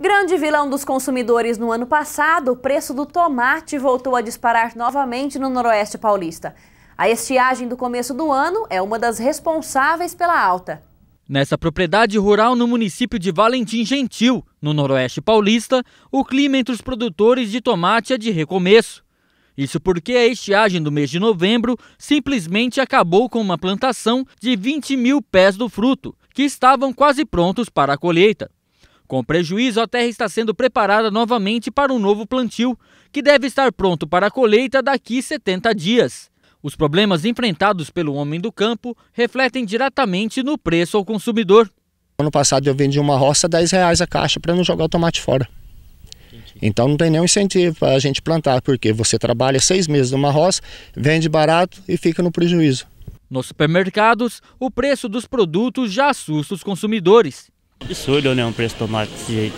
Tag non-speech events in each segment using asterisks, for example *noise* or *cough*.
Grande vilão dos consumidores no ano passado, o preço do tomate voltou a disparar novamente no Noroeste Paulista. A estiagem do começo do ano é uma das responsáveis pela alta. Nessa propriedade rural no município de Valentim Gentil, no Noroeste Paulista, o clima entre os produtores de tomate é de recomeço. Isso porque a estiagem do mês de novembro simplesmente acabou com uma plantação de 20 mil pés do fruto, que estavam quase prontos para a colheita. Com prejuízo, a terra está sendo preparada novamente para um novo plantio, que deve estar pronto para a colheita daqui 70 dias. Os problemas enfrentados pelo homem do campo refletem diretamente no preço ao consumidor. Ano passado eu vendi uma roça a reais a caixa para não jogar o tomate fora. Então não tem nenhum incentivo para a gente plantar, porque você trabalha seis meses numa roça, vende barato e fica no prejuízo. Nos supermercados, o preço dos produtos já assusta os consumidores. Absurdo, né, o um preço do tomate.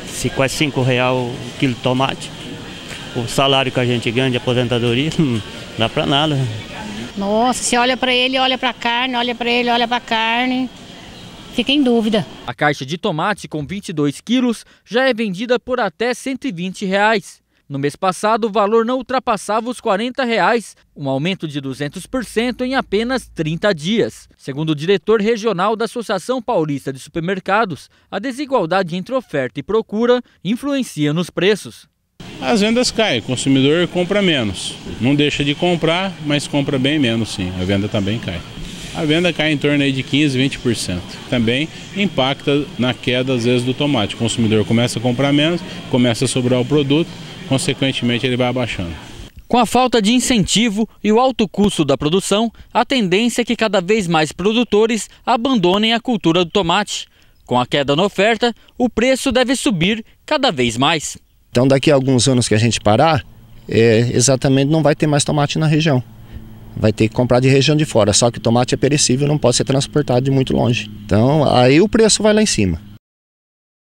Se quase 5 reais o quilo de tomate, o salário que a gente ganha de aposentadoria, não *laughs* hum, dá para nada. Nossa, se olha para ele, olha para carne, olha para ele, olha para carne fica em dúvida. A caixa de tomate com 22 quilos já é vendida por até 120 reais. No mês passado, o valor não ultrapassava os R$ 40, reais, um aumento de 200% em apenas 30 dias. Segundo o diretor regional da Associação Paulista de Supermercados, a desigualdade entre oferta e procura influencia nos preços. As vendas caem, o consumidor compra menos. Não deixa de comprar, mas compra bem menos sim, a venda também cai. A venda cai em torno aí de 15%, 20%. Também impacta na queda, às vezes, do tomate. O consumidor começa a comprar menos, começa a sobrar o produto, consequentemente ele vai abaixando. Com a falta de incentivo e o alto custo da produção, a tendência é que cada vez mais produtores abandonem a cultura do tomate. Com a queda na oferta, o preço deve subir cada vez mais. Então, daqui a alguns anos que a gente parar, é, exatamente não vai ter mais tomate na região. Vai ter que comprar de região de fora. Só que o tomate é perecível, não pode ser transportado de muito longe. Então, aí o preço vai lá em cima.